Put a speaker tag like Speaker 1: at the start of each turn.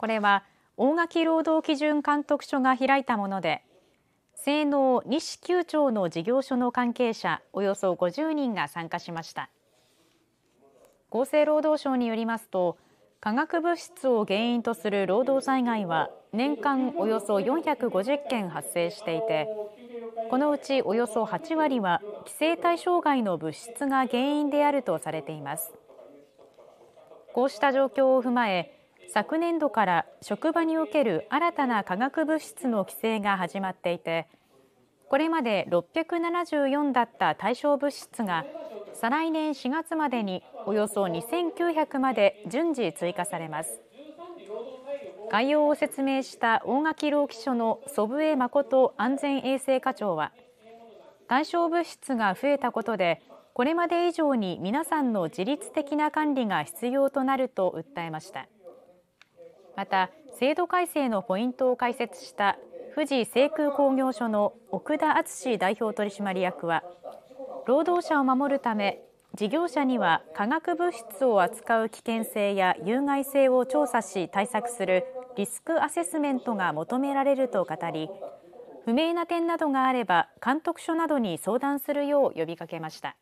Speaker 1: これは大垣労働基準監督署が開いたもので性能西9町の事業所の関係者およそ50人が参加しました厚生労働省によりますと化学物質を原因とする労働災害は年間およそ450件発生していてこのうちおよそ8割は規制対象外の物質が原因であるとされていますこうした状況を踏まえ昨年度から職場における新たな化学物質の規制が始まっていてこれまで674だった対象物質が再来年4月までにおよそ2900まで順次追加されます概要を説明した大垣労基署の祖父江誠安全衛生課長は対象物質が増えたことでこれまで以上に皆さんの自律的な管理が必要となると訴えました。また制度改正のポイントを解説した富士製空工業所の奥田敦代表取締役は労働者を守るため事業者には化学物質を扱う危険性や有害性を調査し対策するリスクアセスメントが求められると語り不明な点などがあれば監督署などに相談するよう呼びかけました。